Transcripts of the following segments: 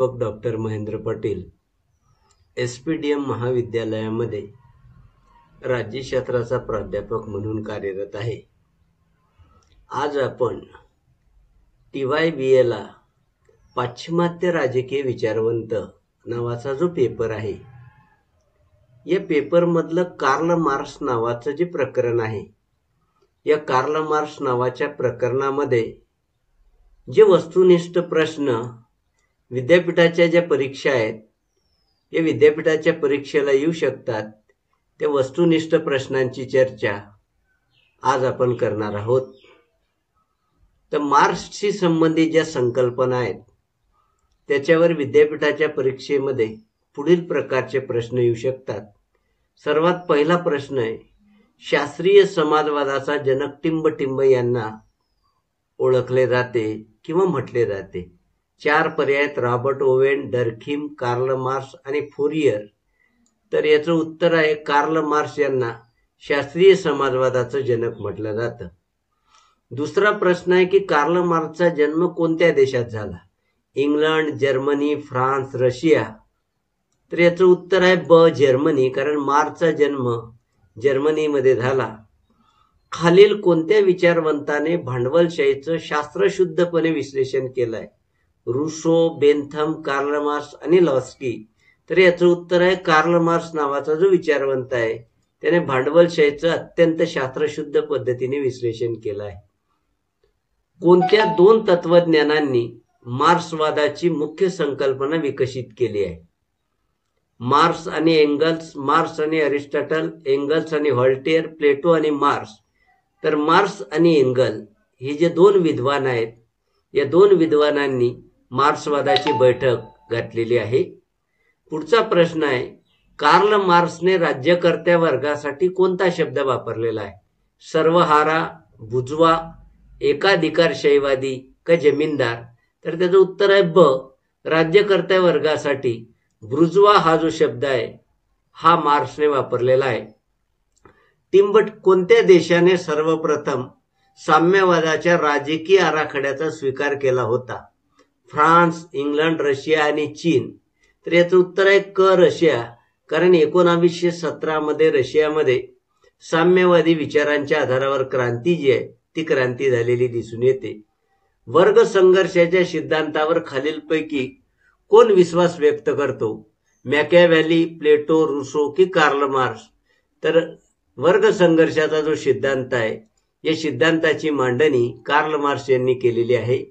प्राध्यापक doctor Mahendra Patil S P D M महाविद्यालयामध्ये राज्यशास्त्राचा प्राध्यापक म्हणून कार्यरत आहे आज आपण टी वाय बी एला पाश्चिमात्य राजकीय विचारवंत नावाचा जो पेपर आहे या पेपरमधलं कार्ल मार्क्स नावाचं जे प्रकरण आहे या कार्ल मार्क्स नावाच्या प्रकरणामध्ये जे वस्तुनिष्ठ प्रश्न विद्यापीठाच्या ज्या परीक्षा आहेत या विद्यापीठाच्या परीक्षेला येऊ शकतात त्या वस्तुनिष्ठ प्रश्नांची चर्चा आज आपण करणार आहोत तर मार्क्सशी संबंधित ज्या संकल्पना आहेत त्याच्यावर विद्यापीठाच्या परीक्षेमध्ये पुढील प्रकारचे प्रश्न येऊ शकतात सर्वात पहिला प्रश्न आहे शास्त्रीय समाजवादाचा जनक टिंब टिंब यांना ओळखले जाते किंवा म्हटले जाते चार आहेत Robert Owen Durkheim Karl Marx आणि फुरियर तर याचं उत्तर आहे कार्ल मार्स यांना शास्त्रीय समाजवादाचं जनक म्हटलं जातं दुसरा प्रश्न आहे की कार्ल मार्क्सचा जन्म कोणत्या देशात झाला इंग्लंड जर्मनी फ्रान्स रशिया तर याचं उत्तर आहे ब जर्मनी कारण मार्क्सचा जन्म जर्मनीमध्ये झाला खालील कोणत्या विचारवंताने भांडवलशाहीचं शास्त्रशुद्धपणे विश्लेषण केलं आहे रुसो बेंथम कार्ल मार्क्स आणि लॉस्की तर याचं उत्तर आहे कार्ल मार्क्स नावाचा जो विचारवंत आहे त्याने भांडवलशाहीचं अत्यंत शास्त्रशुद्ध पद्धतीने विश्लेषण केलं आहे कोणत्या दोन तत्वज्ञानांनी मार्क्सवादाची मुख्य संकल्पना विकसित केली आहे मार्क्स आणि एंगल्स मार्क्स आणि अरिस्टॉटल एंगल्स आणि हॉल्टियर प्लेटो आणि मार्क्स तर मार्क्स आणि एंगल हे जे दोन विद्वान आहेत या दोन विद्वानांनी मार्क्सवादाची बैठक घातलेली आहे पुढचा प्रश्न आहे कार्ल मार्क्सने राज्यकर्त्या वर्गासाठी कोणता शब्द वापरलेला आहे सर्वहारा भुजवा एकाधिकारशाहीवादी का जमीनदार तर त्याचं उत्तर आहे ब राज्यकर्त्या वर्गासाठी ब्रुजवा हा जो शब्द आहे हा मार्क्सने वापरलेला आहे टिंबट कोणत्या देशाने सर्वप्रथम साम्यवादाच्या राजकीय आराखड्याचा स्वीकार केला होता फ्रान्स इंग्लंड रशिया आणि चीन तर याचं उत्तर आहे क रशिया कारण एकोणावीसशे सतरामध्ये रशियामध्ये साम्यवादी विचारांच्या आधारावर क्रांती जी आहे ती क्रांती झालेली दिसून येते वर्ग संघर्षाच्या सिद्धांतावर खालीलपैकी कोण विश्वास व्यक्त करतो मॅकॅव्हॅली प्लेटो रुसो की कार्ल मार्क्स तर वर्ग संघर्षाचा जो सिद्धांत आहे या सिद्धांताची मांडणी कार्ल मार्क्स यांनी केलेली आहे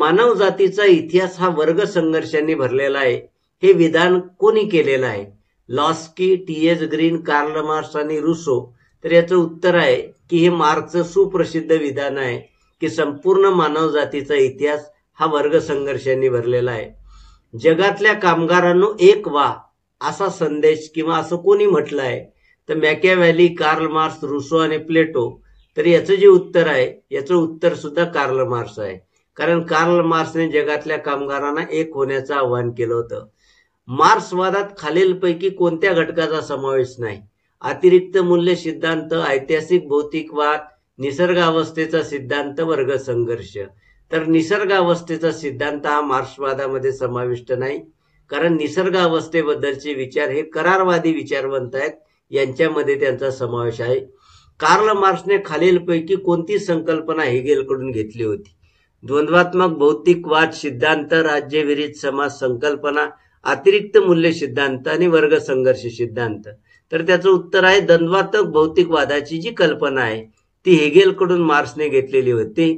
मानव जातीचा इतिहास हा वर्ग संघर्षांनी भरलेला आहे हे विधान कोणी केलेलं आहे Laski T H Green Karl Marx आणि रुसो तर याचं उत्तर आहे की हे मार्क्सचं सुप्रसिद्ध विधान आहे की संपूर्ण मानव जातीचा इतिहास हा वर्ग संघर्षांनी भरलेला आहे जगातल्या कामगारांनो एक वा असा संदेश किंवा असं कोणी म्हटलं आहे तर व्हॅली कार्ल मार्क्स रुसो आणि प्लेटो तर याचं जे उत्तर आहे याचं उत्तर सुद्धा कार्ल मार्क्स आहे कारण कार्ल मार्क्सने जगातल्या कामगारांना एक होण्याचं आवाहन केलं होतं मार्क्सवादात खालीलपैकी कोणत्या घटकाचा समावेश नाही अतिरिक्त मूल्य सिद्धांत ऐतिहासिक भौतिकवाद निसर्गावस्थेचा सिद्धांत वर्ग संघर्ष तर निसर्गावस्थेचा सिद्धांत हा मार्क्सवादामध्ये समाविष्ट नाही कारण निसर्गावस्थेबद्दलचे विचार हे करारवादी विचारवंत आहेत यांच्यामध्ये त्यांचा समावेश आहे कार्ल मार्क्सने खालीलपैकी कोणती संकल्पना हेगेलकडून घेतली होती द्वंद्वात्मक भौतिकवाद सिद्धांत राज्यविरित समाज संकल्पना अतिरिक्त मूल्य सिद्धांत आणि वर्ग संघर्ष सिद्धांत तर त्याचं उत्तर आहे द्वंद्वात्मक भौतिकवादाची जी कल्पना आहे ती हेगेलकडून मार्क्सने घेतलेली होती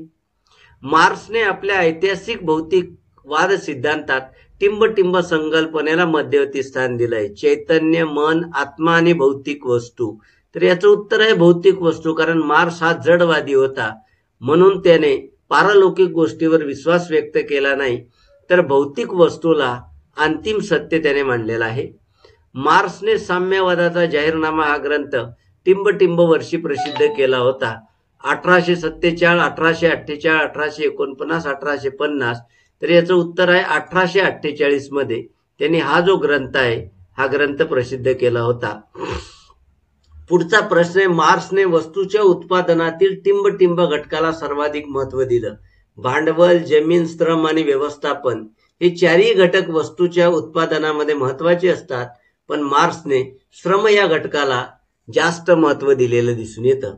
मार्क्सने आपल्या ऐतिहासिक भौतिकवाद सिद्धांतात टिंबटिंब संकल्पनेला मध्यवर्ती स्थान दिलंय चैतन्य मन आत्मा आणि भौतिक वस्तू तर याचं उत्तर आहे भौतिक वस्तू कारण मार्क्स हा जडवादी होता म्हणून त्याने पारलौकिक गोष्टीवर विश्वास व्यक्त केला नाही तर भौतिक वस्तूला अंतिम सत्य त्याने मांडलेला आहे मार्क्सने साम्यवादाचा जाहीरनामा हा ग्रंथ टिंब वर्षी प्रसिद्ध केला होता अठराशे सत्तेचाळ अठराशे अठ्ठेचाळ अठराशे एकोणपन्नास अठराशे पन्नास तर याचं उत्तर आहे अठराशे अठ्ठेचाळीस मध्ये त्यांनी हा जो ग्रंथ आहे हा ग्रंथ प्रसिद्ध केला होता पुढचा प्रश्न आहे मार्क्सने वस्तूच्या उत्पादनातील टिंब टिंब घटकाला सर्वाधिक महत्व दिलं भांडवल जमीन श्रम आणि व्यवस्थापन हे चारही घटक वस्तूच्या उत्पादनामध्ये महत्वाचे असतात पण मार्क्सने श्रम या घटकाला जास्त महत्व दिलेलं दिसून येतं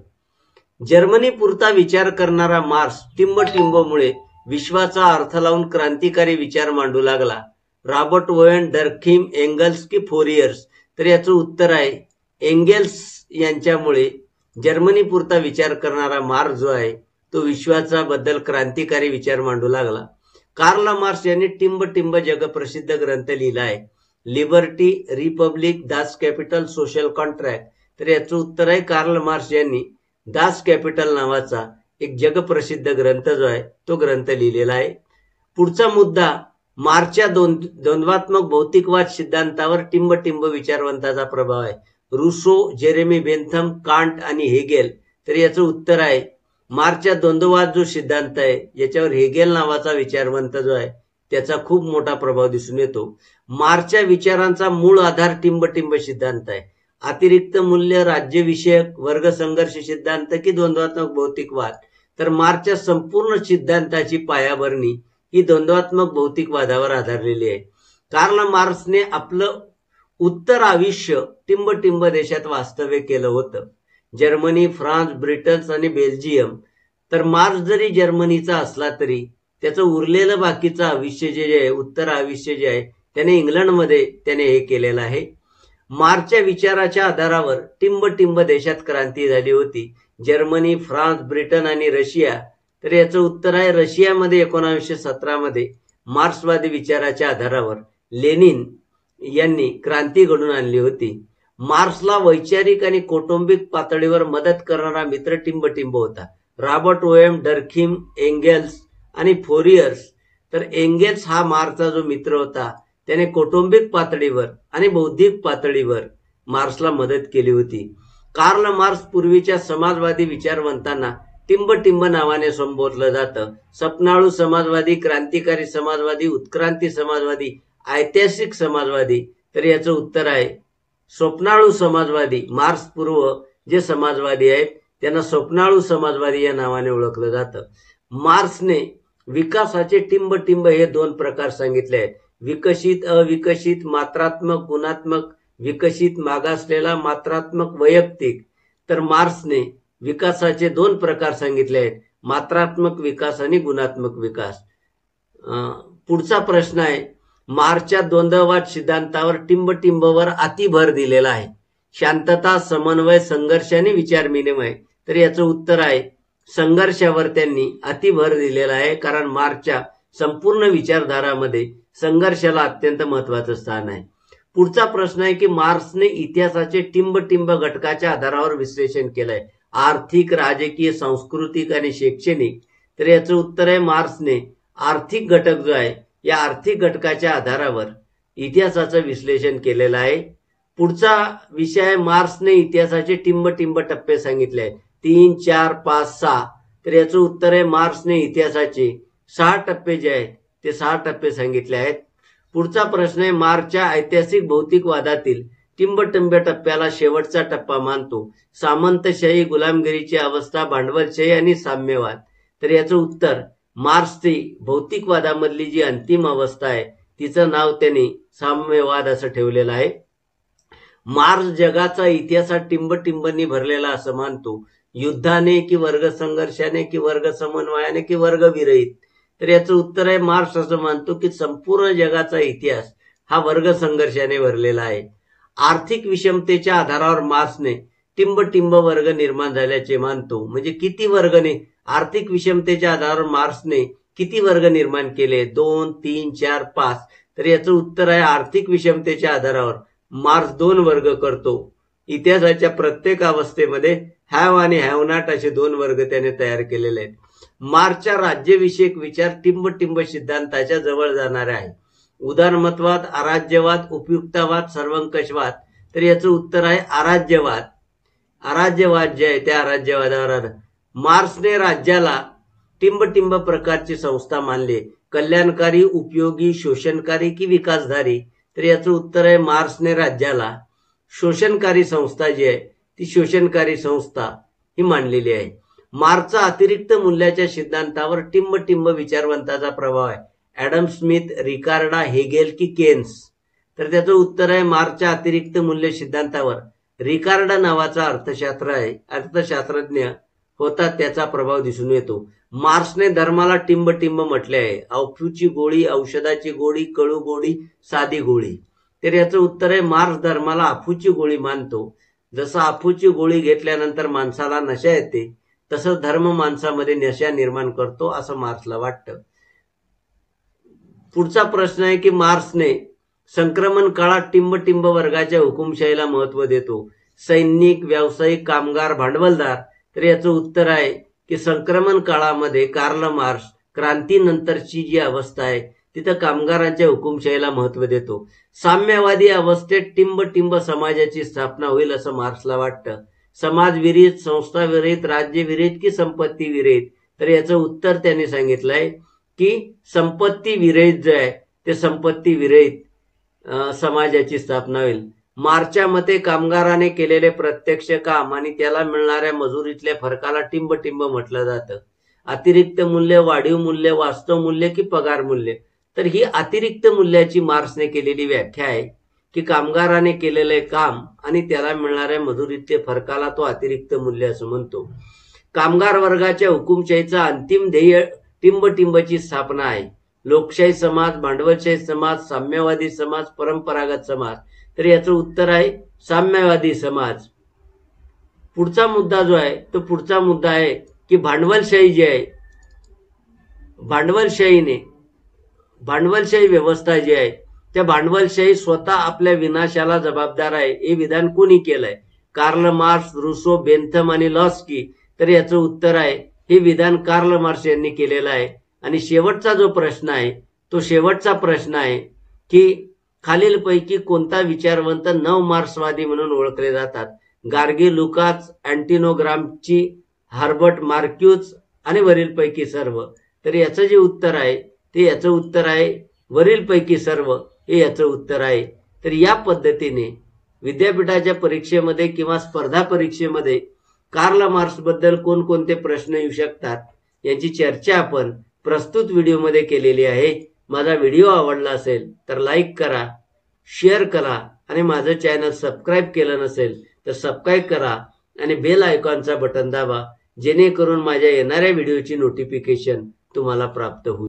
जर्मनी पुरता विचार करणारा मार्क्स टिंब टिंबमुळे विश्वाचा अर्थ लावून क्रांतिकारी विचार मांडू लागला रॉबर्ट वोयन डरखिम एंगल्स की फोरियर्स तर याचं उत्तर आहे एंगेल्स यांच्यामुळे जर्मनीपुरता विचार करणारा मार्क जो आहे तो विश्वाचा बद्दल क्रांतिकारी विचार मांडू लागला कार्ल मार्क्स यांनी टिंब टिंब जगप्रसिद्ध ग्रंथ लिहिला आहे Liberty Republic Das Kapital Social Contract तर याचं उत्तर आहे कार्ल मार्क्स यांनी दास कॅपिटल नावाचा एक जगप्रसिद्ध ग्रंथ जो आहे तो ग्रंथ लिहिलेला आहे पुढचा मुद्दा मार्चच्या द्वंद्वात्मक भौतिकवाद सिद्धांतावर टिंब टिंब विचारवंताचा प्रभाव आहे रुसो जेरेमी बेंथम कांट आणि हेगेल तर याचं उत्तर आहे मार्चच्या द्वंद्ववाद जो सिद्धांत आहे याच्यावर हेगेल नावाचा विचारवंत जो आहे त्याचा खूप मोठा प्रभाव दिसून येतो मार्चच्या विचारांचा मूळ आधार टिंबटिंब सिद्धांत आहे अतिरिक्त मूल्य राज्यविषयक वर्ग संघर्ष सिद्धांत की द्वंद्वात्मक भौतिकवाद तर मार्चच्या संपूर्ण सिद्धांताची पायाभरणी ही द्वंद्वात्मक भौतिकवादावर आधारलेली आहे कारण मार्क्सने आपलं उत्तर आयुष्य टिंब टिंब देशात वास्तव्य केलं होतं जर्मनी फ्रान्स ब्रिटन आणि बेल्जियम तर मार्च जरी जर्मनीचा असला तरी त्याचं उरलेलं बाकीचं आयुष्य जे जे आहे उत्तर आयुष्य जे आहे त्याने इंग्लंडमध्ये त्याने हे केलेलं आहे मार्चच्या विचाराच्या आधारावर टिंब टिंब देशात क्रांती झाली होती जर्मनी फ्रान्स ब्रिटन आणि रशिया तर याचं उत्तर आहे रशियामध्ये एकोणावीसशे सतरामध्ये मार्क्सवादी विचाराच्या आधारावर लेनिन यांनी क्रांती घडून आणली होती मार्क्सला वैचारिक आणि कौटुंबिक पातळीवर मदत करणारा मित्र टिंबटिंब होता रॉबर्ट ओएम डरखिम एंगेल्स आणि फोरियर्स तर एंगेल्स हा मार्क्सचा जो मित्र होता त्याने कौटुंबिक पातळीवर आणि बौद्धिक पातळीवर मार्क्सला मदत केली होती कार्ल मार्क्स पूर्वीच्या समाजवादी विचारवंतांना टिंबटिंब नावाने संबोधलं जातं सपनाळू समाजवादी क्रांतिकारी समाजवादी उत्क्रांती समाजवादी ऐतिहासिक समाजवादी तर याचं उत्तर आहे स्वप्नाळू समाजवादी मार्क्स पूर्व जे समाजवादी आहेत त्यांना स्वप्नाळू समाजवादी या नावाने ओळखलं जातं मार्क्सने विकासाचे टिंब टिंब हे दोन प्रकार सांगितले आहेत विकसित अविकसित मात्रात्मक गुणात्मक विकसित मागासलेला मात्रात्मक वैयक्तिक तर मार्क्सने विकासाचे दोन प्रकार सांगितले आहेत मात्रात्मक विकास आणि गुणात्मक विकास पुढचा प्रश्न आहे मार्चच्या द्वंद्ववाद सिद्धांतावर टिंबटिंबवर अतिभर दिलेला आहे शांतता समन्वय संघर्षाने विचार विनिमय तर याचं उत्तर आहे संघर्षावर त्यांनी अति भर दिलेला आहे कारण मार्चच्या संपूर्ण विचारधारामध्ये संघर्षाला अत्यंत महत्वाचं स्थान आहे पुढचा प्रश्न आहे की मार्क्सने इतिहासाचे टिंबटिंब घटकाच्या आधारावर विश्लेषण केलंय आर्थिक राजकीय सांस्कृतिक आणि शैक्षणिक तर याचं उत्तर आहे मार्क्सने आर्थिक घटक जो आहे या आर्थिक घटकाच्या आधारावर इतिहासाचं विश्लेषण केलेलं आहे पुढचा विषय आहे मार्क्सने इतिहासाचे टिंब टिंब टप्पे सांगितले आहेत तीन चार पाच सहा तर याचं उत्तर आहे मार्क्सने इतिहासाचे सहा टप्पे जे आहेत ते सहा टप्पे सांगितले आहेत पुढचा प्रश्न आहे मार्क्सच्या ऐतिहासिक भौतिकवादातील टिंबटिंब टप्प्याला शेवटचा टप्पा मानतो सामंतशाही गुलामगिरीची अवस्था भांडवलशाही आणि साम्यवाद तर याचं उत्तर मार्क्सची भौतिकवादामधली जी अंतिम अवस्था आहे तिचं नाव त्यांनी साम्यवाद असं ठेवलेलं आहे मार्क्स जगाचा इतिहास इतिहासात टिंबटिंबांनी भरलेला असं मानतो युद्धाने की वर्ग संघर्षाने की वर्ग समन्वयाने की वर्ग विरहित तर याचं उत्तर आहे मार्क्स असं मानतो की संपूर्ण जगाचा इतिहास हा वर्ग संघर्षाने भरलेला आहे आर्थिक विषमतेच्या आधारावर मार्क्सने टिंब टिंब वर्ग निर्माण झाल्याचे मानतो म्हणजे किती वर्गने आर्थिक विषमतेच्या आधारावर मार्क्सने किती वर्ग निर्माण केले दोन तीन चार पाच तर याचं उत्तर आहे आर्थिक विषमतेच्या आधारावर मार्क्स दोन वर्ग करतो इतिहासाच्या प्रत्येक अवस्थेमध्ये हॅव आणि हॅव नॉट असे दोन वर्ग त्याने तयार केलेले आहेत मार्क्सच्या राज्यविषयक विचार टिंब टिंब सिद्धांताच्या जवळ जाणारे आहे उदारमतवाद अराज्यवाद उपयुक्तवाद सर्वंकषवाद तर याचं उत्तर आहे अराज्यवाद अराज्यवाद जे आहे त्या अराज्यवादावर मार्क्सने राज्याला टिंबटिंब प्रकारची संस्था मानली कल्याणकारी उपयोगी शोषणकारी की विकासधारी तर याचं उत्तर आहे मार्क्सने राज्याला शोषणकारी संस्था जी आहे ती शोषणकारी संस्था ही मानलेली आहे मार्क्सचा अतिरिक्त मूल्याच्या सिद्धांतावर टिंबटिंब विचारवंताचा प्रभाव आहे ॲडम स्मिथ रिकार्डा हेगेल की केन्स तर त्याचं उत्तर आहे मार्क्सच्या अतिरिक्त मूल्य सिद्धांतावर रिकार्डा नावाचा अर्थशास्त्र आहे अर्थशास्त्रज्ञ होता त्याचा प्रभाव दिसून येतो मार्क्सने धर्माला टिंब टिंब म्हटले आहे अफूची गोळी औषधाची गोळी कळू गोळी साधी गोळी तर याचं उत्तर आहे मार्क्स धर्माला अफूची गोळी मानतो जसं अफूची गोळी घेतल्यानंतर माणसाला नशा येते तसं धर्म माणसामध्ये नशा निर्माण करतो असं मार्क्सला वाटतं पुढचा प्रश्न आहे की मार्क्सने संक्रमण काळात टिंबटिंब वर्गाच्या हुकुमशाहीला महत्व देतो सैनिक व्यावसायिक कामगार भांडवलदार तर याचं उत्तर आहे की संक्रमण काळामध्ये कार्ल मार्क्स क्रांतीनंतरची जी अवस्था आहे तिथं कामगारांच्या हुकुमशाहीला महत्व देतो साम्यवादी अवस्थेत टिंबटिंब समाजाची स्थापना होईल असं मार्क्सला वाटतं समाजविरहित संस्थाविरहित राज्यविरहित की संपत्ती विरहित तर याचं उत्तर त्यांनी सांगितलंय की संपत्ती विरहित जे आहे ते संपत्ती विरहित समाजाची स्थापना होईल मते कामगाराने केलेले प्रत्यक्ष काम आणि त्याला मिळणाऱ्या मजुरीतल्या फरकाला टिंब टिंब म्हटलं जातं अतिरिक्त मूल्य वाढीव मूल्य वास्तव मूल्य की पगार मूल्य तर ही अतिरिक्त मूल्याची मार्क्सने केलेली व्याख्या आहे की कामगाराने केलेले काम आणि त्याला मिळणाऱ्या मजुरीतल्या फरकाला तो अतिरिक्त मूल्य असं म्हणतो कामगार वर्गाच्या हुकुमशाहीचा अंतिम ध्येय टिंबटिंबची स्थापना आहे लोकशाही समाज भांडवलशाही समाज साम्यवादी समाज परंपरागत समाज तर याचं उत्तर आहे साम्यवादी समाज पुढचा मुद्दा जो आहे तो पुढचा मुद्दा आहे की भांडवलशाही जी आहे भांडवलशाहीने भांडवलशाही व्यवस्था जी आहे त्या भांडवलशाही स्वतः आपल्या विनाशाला जबाबदार आहे हे विधान कोणी केलंय कार्ल मार्क्स रुसो बेंथम आणि लॉस्की तर याचं उत्तर आहे हे विधान कार्ल मार्क्स यांनी केलेलं आहे आणि शेवटचा जो प्रश्न आहे तो शेवटचा प्रश्न आहे की खालीलपैकी कोणता विचारवंत नव मार्क्सवादी म्हणून ओळखले जातात गार्गी लुकाच अँटिनोग्रामची हार्बर्ट मार्क्यूज आणि वरीलपैकी सर्व तर याचं जे उत्तर आहे ते याचं उत्तर आहे वरीलपैकी सर्व हे याचं उत्तर आहे तर या पद्धतीने विद्यापीठाच्या परीक्षेमध्ये किंवा स्पर्धा परीक्षेमध्ये कार्ल मार्क्सबद्दल कोणकोणते प्रश्न येऊ शकतात याची चर्चा आपण प्रस्तुत व्हिडिओमध्ये केलेली आहे माझा व्हिडिओ आवडला असेल तर लाईक करा शेअर करा आणि माझं चॅनल सबस्क्राईब केलं नसेल तर सबस्क्राईब करा आणि बेल आयकॉनचा बटन दाबा जेणेकरून माझ्या येणाऱ्या व्हिडिओची नोटिफिकेशन तुम्हाला प्राप्त होईल